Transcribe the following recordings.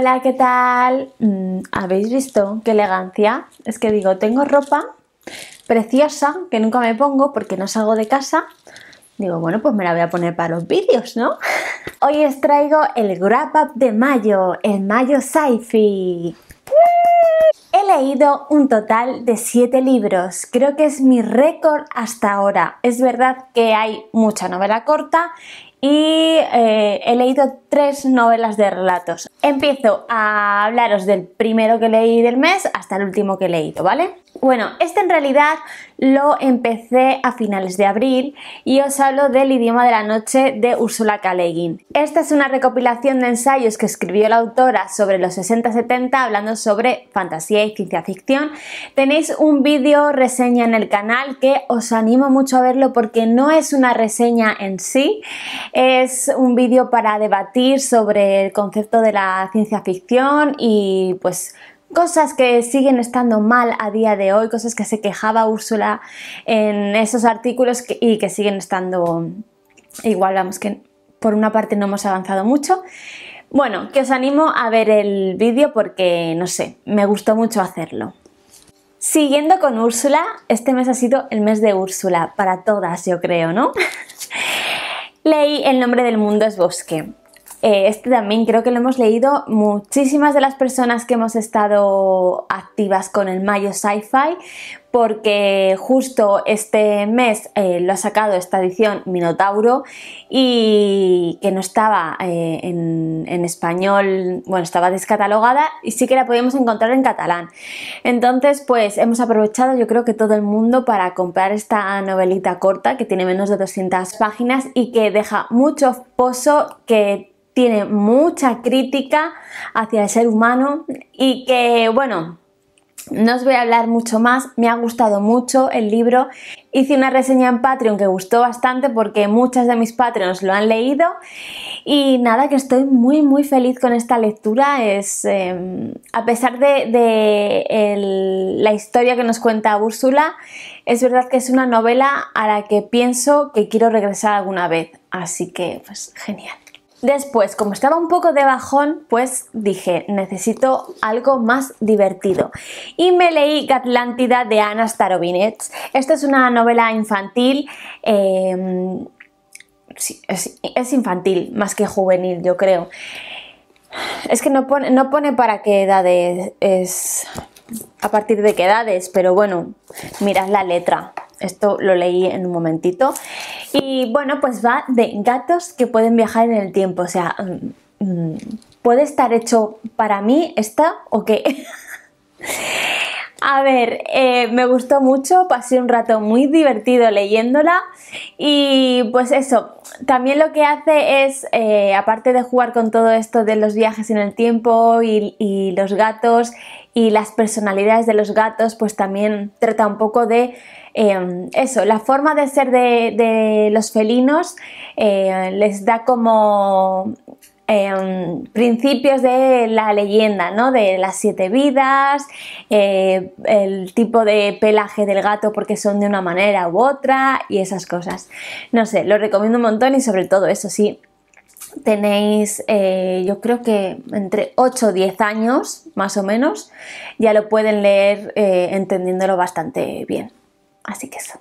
Hola, ¿qué tal? Mm, ¿Habéis visto qué elegancia? Es que digo, tengo ropa preciosa que nunca me pongo porque no salgo de casa. Digo, bueno, pues me la voy a poner para los vídeos, ¿no? Hoy os traigo el Wrap Up de Mayo, el Mayo Sci-Fi. He leído un total de 7 libros, creo que es mi récord hasta ahora. Es verdad que hay mucha novela corta y eh, he leído tres novelas de relatos. Empiezo a hablaros del primero que leí del mes hasta el último que he leído, ¿vale? Bueno, este en realidad lo empecé a finales de abril y os hablo del idioma de la noche de Ursula K. Le Guin. Esta es una recopilación de ensayos que escribió la autora sobre los 60-70 hablando sobre fantasía y ciencia ficción. Tenéis un vídeo reseña en el canal que os animo mucho a verlo porque no es una reseña en sí, es un vídeo para debatir sobre el concepto de la ciencia ficción y pues cosas que siguen estando mal a día de hoy, cosas que se quejaba Úrsula en esos artículos y que siguen estando igual, vamos que por una parte no hemos avanzado mucho. Bueno, que os animo a ver el vídeo porque, no sé, me gustó mucho hacerlo. Siguiendo con Úrsula, este mes ha sido el mes de Úrsula, para todas yo creo, ¿no? Leí El nombre del mundo es bosque. Eh, este también creo que lo hemos leído muchísimas de las personas que hemos estado activas con el Mayo Sci-Fi, porque justo este mes eh, lo ha sacado esta edición Minotauro y que no estaba eh, en, en, español, bueno, estaba descatalogada y sí que la podíamos encontrar en catalán. Entonces, pues hemos aprovechado yo creo que todo el mundo para comprar esta novelita corta que tiene menos de 200 páginas y que deja mucho pozo que tiene mucha crítica hacia el ser humano y que, bueno, no os voy a hablar mucho más, me ha gustado mucho el libro. Hice una reseña en Patreon que gustó bastante porque muchas de mis Patreons lo han leído. Y nada, que estoy muy muy feliz con esta lectura. Es em, a pesar de, la historia que nos cuenta Úrsula, es verdad que es una novela a la que pienso que quiero regresar alguna vez. Así que, pues genial. Después, como estaba un poco de bajón, pues dije, necesito algo más divertido. Y me leí Atlántida de Ana Starobinets. Esta es una novela infantil. Em, es, infantil, más que juvenil, yo creo. Es que no pone, no pone para qué edades es. a partir de qué edades, pero bueno, mirad la letra. Esto lo leí en un momentito. Y bueno, pues va de gatos que pueden viajar en el tiempo. O sea, mm, mm, ¿puede estar hecho para mí esta o qué? A ver, eh, me gustó mucho, pasé un rato muy divertido leyéndola y pues eso, también lo que hace es, eh, aparte de jugar con todo esto de los viajes en el tiempo y los gatos y las personalidades de los gatos pues también trata un poco de em, eso, la forma de ser de, los felinos eh, les da como em, principios de la leyenda, ¿no? De las siete vidas, eh, el tipo de pelaje del gato porque son de una manera u otra y esas cosas. No sé, lo recomiendo un montón y sobre todo eso sí, tenéis, eh, yo creo que entre 8 o 10 años, más o menos, ya lo pueden leer eh, entendiéndolo bastante bien. Así que eso.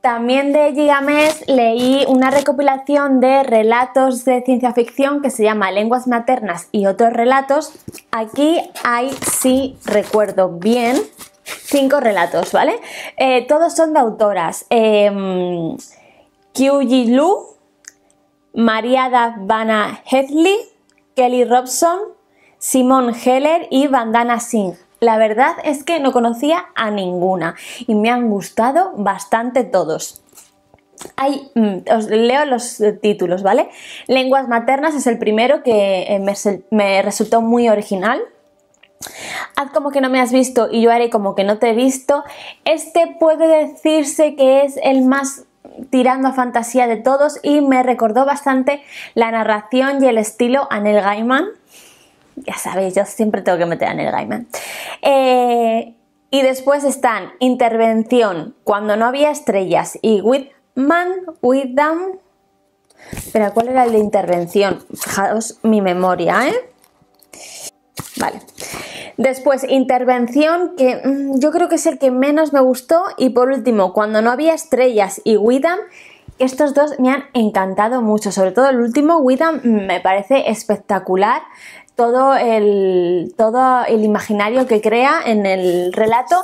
También de Gigamesh leí una recopilación de relatos de ciencia ficción que se llama Lenguas Maternas y otros relatos. Aquí hay, si recuerdo bien, cinco relatos, ¿vale? Eh, todos son de autoras. Em, Kyu Lu, María Davana Hedley, Kelly Robson, Simone Heller y Vandana Singh. La verdad es que no conocía a ninguna y me han gustado bastante todos. Hay, mm, os leo los eh, títulos, ¿vale? Lenguas maternas es el primero que eh, me resultó muy original. Haz como que no me has visto y yo haré como que no te he visto. Este puede decirse que es el más tirando a fantasía de todos y me recordó bastante la narración y el estilo a Neil Gaiman. Ya sabéis, yo siempre tengo que meter a Neil Gaiman. Eh, y después están Intervención, Cuando no había estrellas y With Man, With Them. Pero ¿cuál era el de intervención? Fijaos mi memoria, ¿eh? Vale. Después, intervención, que mm, yo creo que es el que menos me gustó. Y por último, cuando no había estrellas y Widam, estos dos me han encantado mucho. Sobre todo el último, Widam, mm, me parece espectacular. Todo el, todo el imaginario que crea en el relato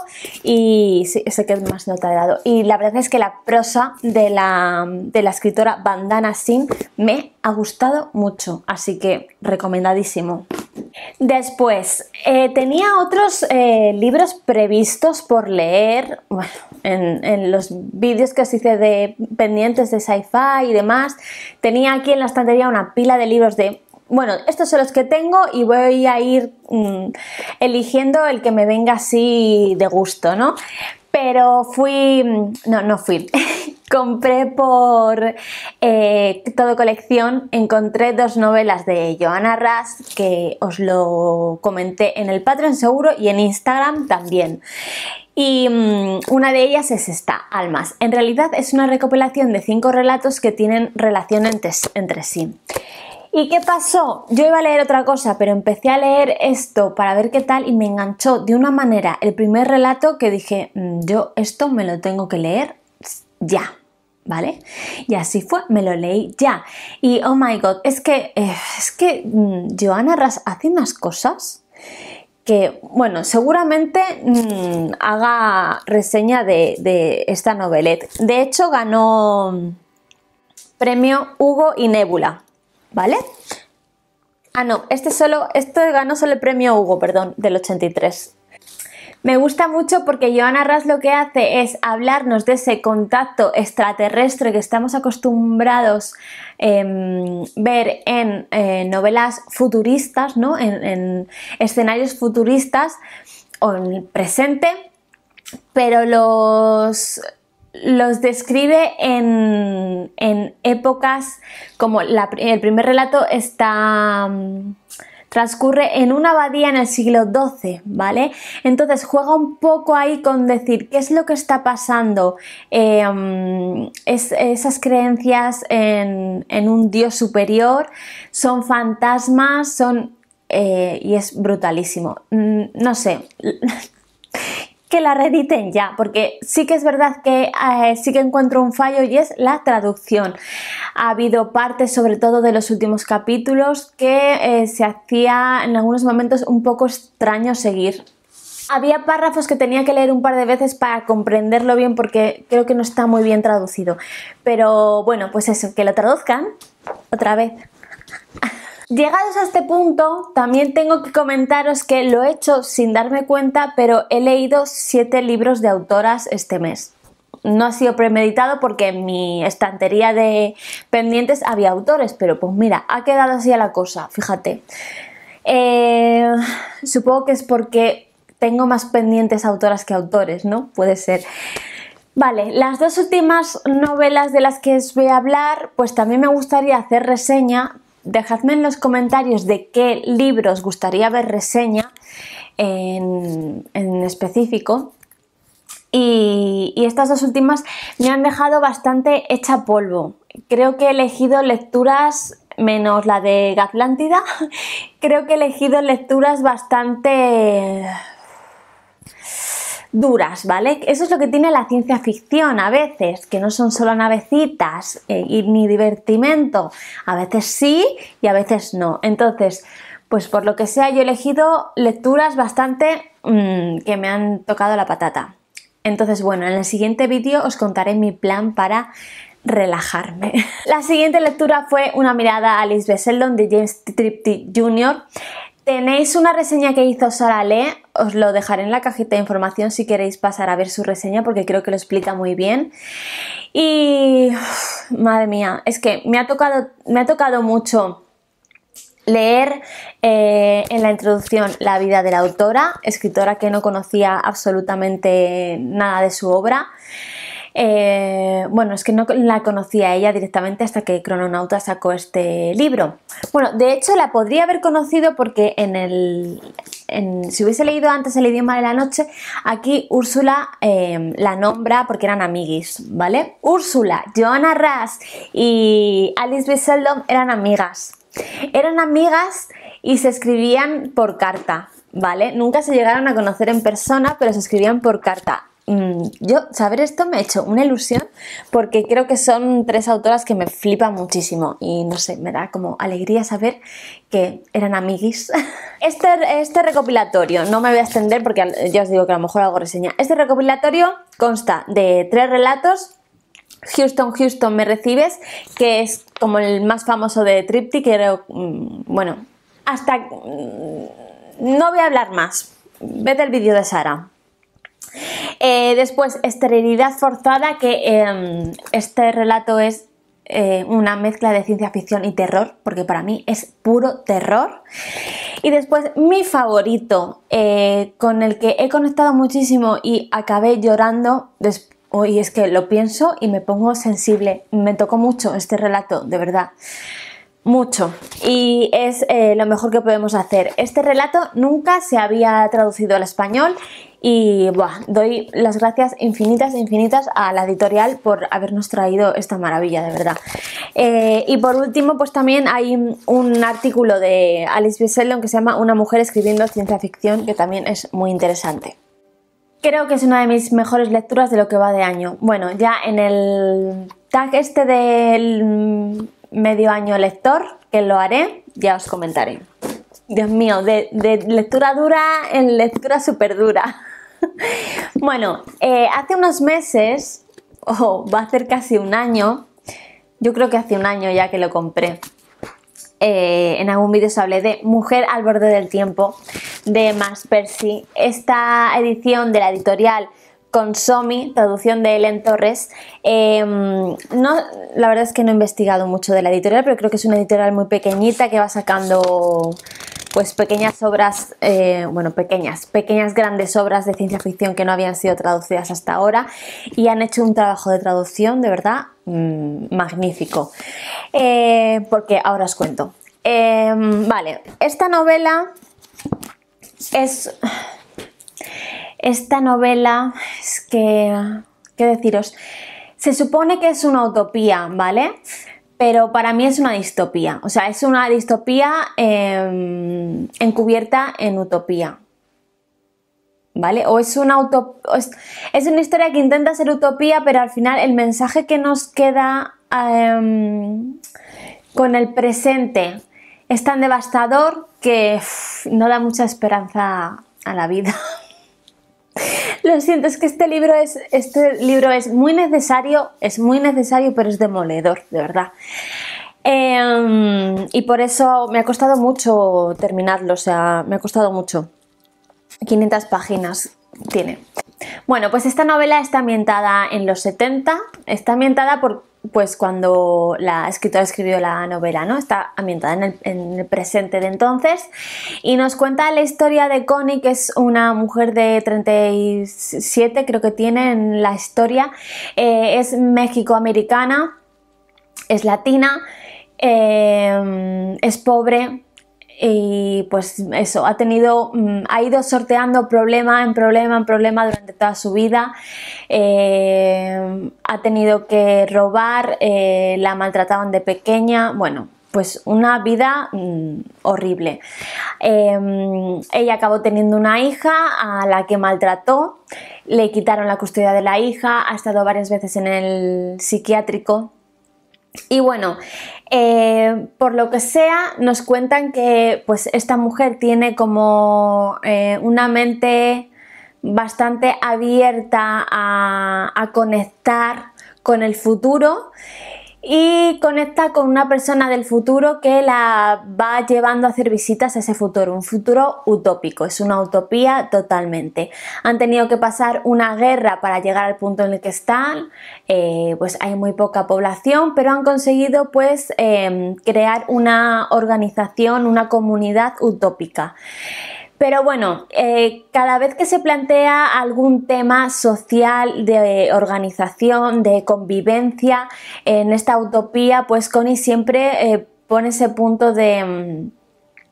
y sí, sé que más nota he dado. Y la verdad es que la prosa de la, escritora Bandana Sin me ha gustado mucho, así que recomendadísimo. Después, eh, tenía otros eh, libros previstos por leer bueno, en, los vídeos que os hice de pendientes de sci-fi y demás. Tenía aquí en la estantería una pila de libros de, bueno, estos son los que tengo y voy a ir mm, eligiendo el que me venga así de gusto, ¿no? Pero fui, mm, no, no fui. compré por eh, todo colección, encontré dos novelas de Joana Ras que os lo comenté en el Patreon seguro y en Instagram también. Y mm, una de ellas es esta, Almas. En realidad es una recopilación de cinco relatos que tienen relación entre sí. ¿Y qué pasó? Yo iba a leer otra cosa, pero empecé a leer esto para ver qué tal y me enganchó de una manera el primer relato que dije, mm, yo esto me lo tengo que leer ya. ¿Vale? Y así fue, me lo leí ya. Y oh my god, es que, eh, es que mm, Joana Ras hace unas cosas que, bueno, seguramente mm, haga reseña de, esta novela. De hecho, ganó premio Hugo y Nebula, ¿vale? Ah, no, este solo, esto ganó solo el premio Hugo, perdón, del 83. Me gusta mucho porque Joana Ras lo que hace es hablarnos de ese contacto extraterrestre que estamos acostumbrados a em, ver en eh, novelas futuristas, ¿no? en, escenarios futuristas o en el presente, pero los, los describe en, épocas como el primer relato está transcurre en una abadía en el siglo XII, ¿vale? Entonces juega un poco ahí con decir qué es lo que está pasando, em, esas creencias en, un dios superior, son fantasmas, son eh, y es brutalísimo. Mm, no sé, la reediten ya, porque sí que es verdad que eh, sí que encuentro un fallo y es la traducción. Ha habido partes, sobre todo de los últimos capítulos, que eh, se hacía en algunos momentos un poco extraño seguir. Había párrafos que tenía que leer un par de veces para comprenderlo bien porque creo que no está muy bien traducido. Pero bueno, pues eso, que lo traduzcan otra vez. Llegados a este punto, también tengo que comentaros que lo he hecho sin darme cuenta, pero he leído siete libros de autoras este mes. No ha sido premeditado porque en mi estantería de pendientes había autores, pero pues mira, ha quedado así la cosa, fíjate. Eh, supongo que es porque tengo más pendientes autoras que autores, ¿no? Puede ser. Vale, las dos últimas novelas de las que os voy a hablar, pues también me gustaría hacer reseña, dejadme en los comentarios de qué libros gustaría ver reseña en, específico. Y, y, estas dos últimas me han dejado bastante hecha polvo. Creo que he elegido lecturas, menos la de Gatlántida, creo que he elegido lecturas bastante duras, ¿vale? Eso es lo que tiene la ciencia ficción a veces, que no son solo navecitas eh, y ni divertimento. A veces sí y a veces no. Entonces, pues por lo que sea, yo he elegido lecturas bastante mm, que me han tocado la patata. Entonces, bueno, en el siguiente vídeo os contaré mi plan para relajarme. La siguiente lectura fue Una mirada a Alice Seldon de James Tripty Jr. Tenéis una reseña que hizo Sara Le, os lo dejaré en la cajita de información si queréis pasar a ver su reseña porque creo que lo explica muy bien. Y madre mía, es que me ha tocado, me ha tocado mucho leer eh, en la introducción la vida de la autora, escritora que no conocía absolutamente nada de su obra. Eh, bueno, es que no la conocía ella directamente hasta que Crononauta sacó este libro. Bueno, de hecho la podría haber conocido porque en el, si hubiese leído antes el idioma de la noche, aquí Úrsula eh, la nombra porque eran amiguis, ¿vale? Úrsula, Joanna Ras y Alice B. eran amigas. Eran amigas y se escribían por carta, ¿vale? Nunca se llegaron a conocer en persona, pero se escribían por carta. Mm, yo saber esto me ha hecho una ilusión porque creo que son tres autoras que me flipan muchísimo y no sé, me da como alegría saber que eran amiguis. Este, este recopilatorio, no me voy a extender porque ya os digo que a lo mejor algo reseña, este recopilatorio consta de tres relatos. Houston, Houston, me recibes, que es como el más famoso de Tripty, que creo, mm, bueno, hasta... Mm, no voy a hablar más. Vete el vídeo de Sara eh, después, esterilidad forzada, que em, este relato es eh, una mezcla de ciencia ficción y terror, porque para mí es puro terror. Y después mi favorito, eh, con el que he conectado muchísimo y acabé llorando, hoy es que lo pienso y me pongo sensible, me tocó mucho este relato, de verdad. Mucho. Y es lo mejor que podemos hacer. Este relato nunca se había traducido al español y bueno doy las gracias infinitas, infinitas a la editorial por habernos traído esta maravilla, de verdad. Eh, y por último, pues también hay un artículo de Alice bissellon que se llama Una mujer escribiendo ciencia ficción, que también es muy interesante. Creo que es una de mis mejores lecturas de lo que va de año. Bueno, ya en el tag este del medio año lector, que lo haré, ya os comentaré. Dios mío, de, lectura dura en lectura súper dura. bueno, eh, hace unos meses, o va a ser casi un año, yo creo que hace un año ya que lo compré. Eh, en algún vídeo os hablé de Mujer al borde del tiempo de Max Percy. Esta edición de la editorial Consomi, traducción de Ellen Torres. Em, no, la verdad es que no he investigado mucho de la editorial, pero creo que es una editorial muy pequeñita que va sacando pues pequeñas obras, eh, bueno, pequeñas, pequeñas grandes obras de ciencia ficción que no habían sido traducidas hasta ahora y han hecho un trabajo de traducción de verdad mm, magnífico. Eh, porque ahora os cuento. Em, vale, esta novela es... Esta novela es que... ¿Qué deciros? Se supone que es una utopía, ¿vale? pero para mí es una distopía, o sea, es una distopía em, encubierta en utopía. ¿Vale? O es una, es una historia que intenta ser utopía, pero al final el mensaje que nos queda em, con el presente es tan devastador que no da mucha esperanza a la vida. Lo siento, es que este libro es, este libro es muy necesario, es muy necesario, pero es demoledor, de verdad. Em, y por eso me ha costado mucho terminarlo, o sea, me ha costado mucho. 500 páginas tiene. Bueno, pues esta novela está ambientada en los 70, está ambientada por, pues cuando la escritora escribió la novela, ¿no? Está ambientada en el, presente de entonces y nos cuenta la historia de Connie, que es una mujer de 37, creo que tiene en la historia, eh, es méxico es latina, eh, es pobre, y pues eso, ha tenido, mm, ha ido sorteando problema en problema en problema durante toda su vida, eh, ha tenido que robar, eh, la maltrataban de pequeña, bueno, pues una vida mm, horrible. Eh, ella acabó teniendo una hija a la que maltrató, le quitaron la custodia de la hija, ha estado varias veces en el psiquiátrico y bueno, eh, por lo que sea, nos cuentan que pues esta mujer tiene como eh, una mente bastante abierta a, a conectar con el futuro y conecta con una persona del futuro que la va llevando a hacer visitas a ese futuro, un futuro utópico, es una utopía totalmente. Han tenido que pasar una guerra para llegar al punto en el que están, eh, pues hay muy poca población, pero han conseguido pues eh, crear una organización, una comunidad utópica. Pero bueno, eh, cada vez que se plantea algún tema social, de organización, de convivencia, en esta utopía, pues Connie siempre eh, pone ese punto de mm,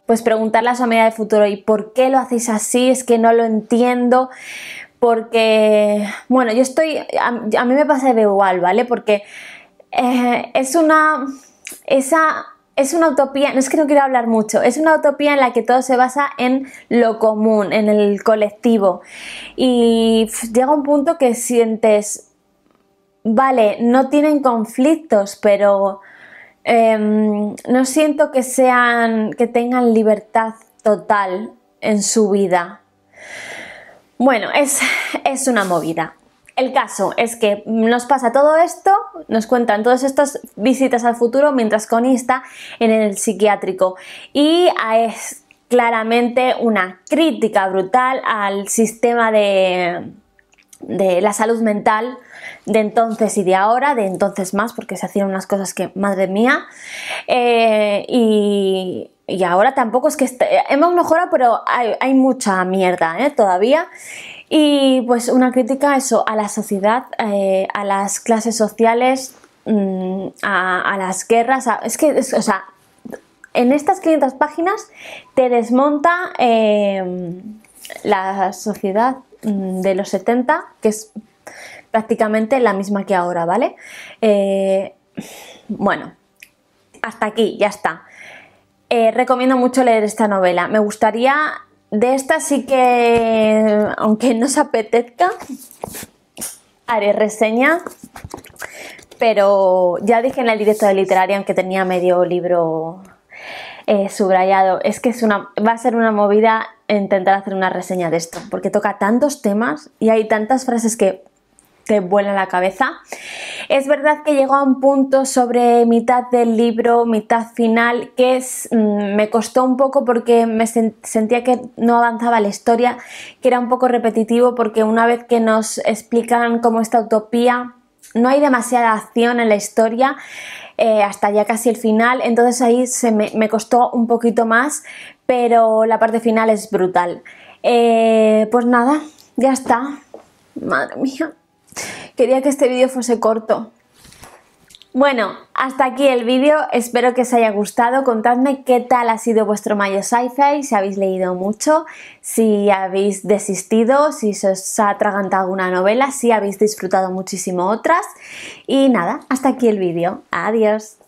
pues preguntarle a su amiga de futuro y por qué lo hacéis así, es que no lo entiendo, porque bueno, yo estoy, a, mí me pasa de igual, ¿vale? Porque eh, es una, esa es una utopía, no es que no quiera hablar mucho, es una utopía en la que todo se basa en lo común, en el colectivo. Y llega un punto que sientes, vale, no tienen conflictos, pero em, no siento que sean, que tengan libertad total en su vida. Bueno, es una movida. El caso es que nos pasa todo esto, nos cuentan todas estas visitas al futuro mientras con está en el psiquiátrico y es claramente una crítica brutal al sistema de la salud mental de entonces y de ahora, de entonces más, porque se hacían unas cosas que, madre mía, eh, y y ahora tampoco es que eh, hemos mejorado, pero hay, mucha mierda ¿eh? todavía. Y pues una crítica eso, a la sociedad, eh, a las clases sociales, mm, a, las guerras, es que, o sea, en estas 500 páginas te desmonta em, la sociedad mm, de los 70, que es prácticamente la misma que ahora, ¿vale? bueno, hasta aquí, ya está. Eh, recomiendo mucho leer esta novela. Me gustaría, de esta sí que, aunque no se apetezca, haré reseña, pero ya dije en el directo de literaria, aunque tenía medio libro eh, subrayado, es que es una, va a ser una movida intentar hacer una reseña de esto, porque toca tantos temas y hay tantas frases que te vuela la cabeza. Es verdad que llegó a un punto sobre mitad del libro, mitad final, que es, mm, me costó un poco porque me sentía que no avanzaba la historia, que era un poco repetitivo porque una vez que nos explican cómo esta utopía, no hay demasiada acción en la historia. Eh, hasta ya casi el final, entonces ahí se me, costó un poquito más, pero la parte final es brutal. Eh, pues nada, ya está. Madre mía. Quería que este vídeo fuese corto. Bueno, hasta aquí el vídeo, espero que os haya gustado, contadme qué tal ha sido vuestro mayo sci-fi, si habéis leído mucho, si habéis desistido, si se os ha atragantado alguna novela, si habéis disfrutado muchísimo otras y nada, hasta aquí el vídeo, adiós.